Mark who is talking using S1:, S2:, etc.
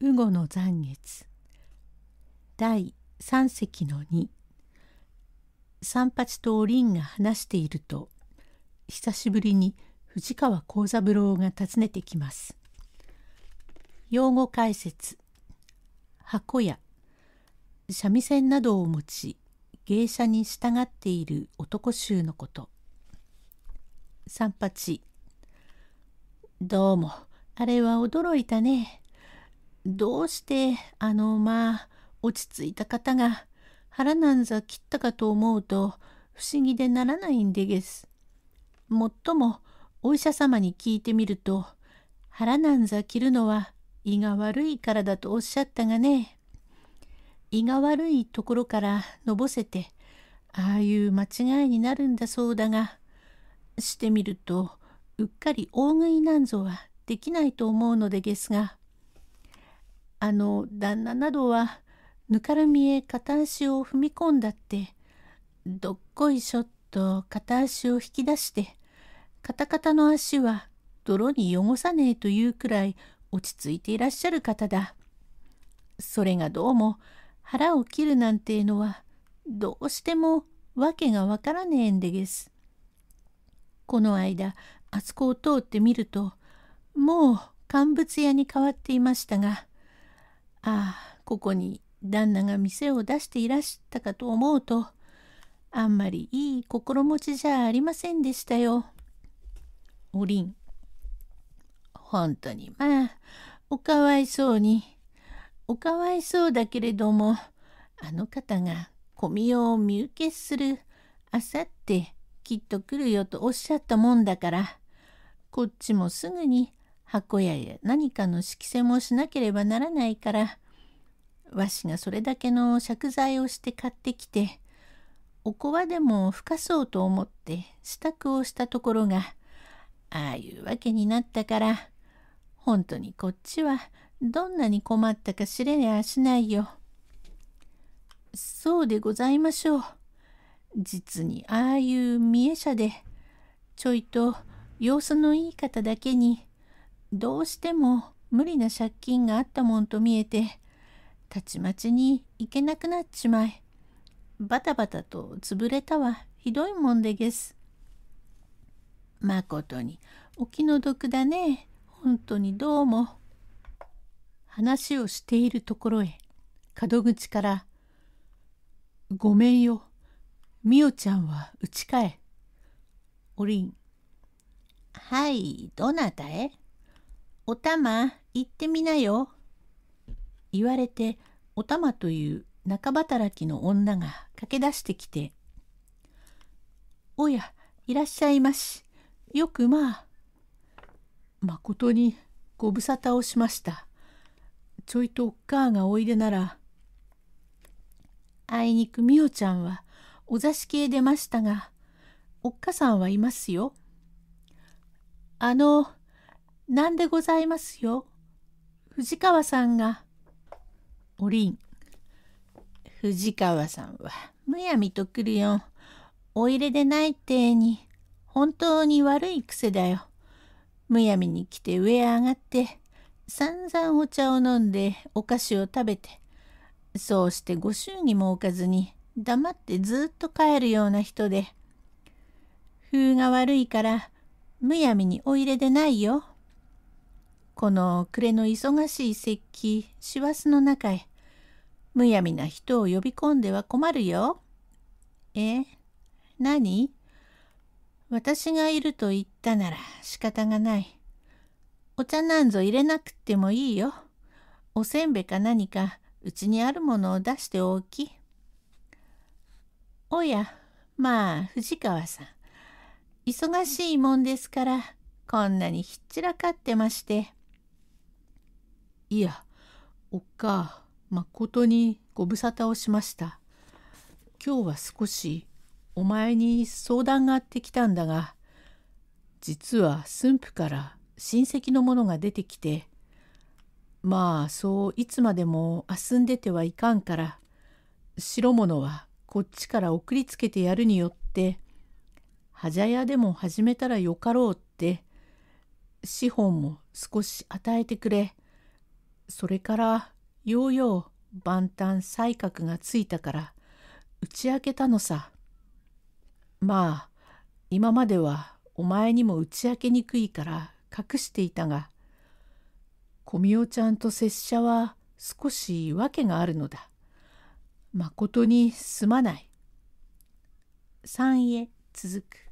S1: 雨後の残月第三隻の二三八とおりんが話していると久しぶりに藤川幸三郎が訪ねてきます。用語解説箱や三味線などを持ち芸者に従っている男衆のこと三八どうもあれは驚いたね。どうしてあのまあ落ち着いた方が腹なんざ切ったかと思うと不思議でならないんでげす。もっともお医者様に聞いてみると腹なんざ切るのは胃が悪いからだとおっしゃったがね胃が悪いところからのぼせてああいう間違いになるんだそうだがしてみるとうっかり大食いなんぞはできないと思うのでげすがあの旦那などはぬかるみへ片足を踏み込んだってどっこいしょっと片足を引き出してカタカタの足は泥に汚さねえというくらい落ち着いていらっしゃる方だ。それがどうも腹を切るなんてのはどうしても訳がわからねえんでげす。この間あそこを通ってみるともう乾物屋に変わっていましたがああここに旦那が店を出していらしたかと思うとあんまりいい心持ちじゃありませんでしたよ。おりん本当にまあおかわいそうにおかわいそうだけれどもあの方が小見を見受けするあさってきっと来るよとおっしゃったもんだからこっちもすぐに箱屋へ何かの色洗もしなければならないからわしがそれだけの借材をして買ってきておこわでもふかそうと思って支度をしたところがああいうわけになったから本当にこっちはどんなに困ったか知れやしないよ。そうでございましょう。実にああいう見え者でちょいと様子のいい方だけにどうしても無理な借金があったもんと見えてたちまちに行けなくなっちまいバタバタと潰れたはひどいもんでげす。まことにお気の毒だね本当にどうも。話をしているところへ門口から「ごめんよみおちゃんはうちかえ」おりん「はいどなたへ?」おたま、行ってみなよ。言われて、おたまという中働きの女が駆け出してきて、おや、いらっしゃいまし。よくまあ。まことにご無沙汰をしました。ちょいとおっかあがおいでなら。あいにくみおちゃんはお座敷へ出ましたが、おっかさんはいますよ。あの、なんでございますよ。藤川さんが。おりん。藤川さんは、むやみとくるよ。お入れでないってに、本当に悪い癖だよ。むやみに来て上へ上がって、散々お茶を飲んでお菓子を食べて、そうしてご祝儀も置かずに、黙ってずっと帰るような人で。風が悪いから、むやみにお入れでないよ。この暮れの忙しい石器師走の中へ、むやみな人を呼び込んでは困るよ。え何私がいると言ったなら仕方がない。お茶なんぞ入れなくてもいいよ。おせんべか何かうちにあるものを出しておき。おや、まあ藤川さん。忙しいもんですからこんなにひっちらかってまして。いや、おっか、まことにご無沙汰をしました。今日は少しお前に相談があってきたんだが、実は駿府から親戚の者が出てきて、まあそういつまでも遊んでてはいかんから、白物はこっちから送りつけてやるによって、はじゃ屋でも始めたらよかろうって、資本も少し与えてくれ。それからようよう万端才覚がついたから打ち明けたのさ。まあ今まではお前にも打ち明けにくいから隠していたが小美おちゃんと拙者は少し訳があるのだ。まことにすまない。3へ続く。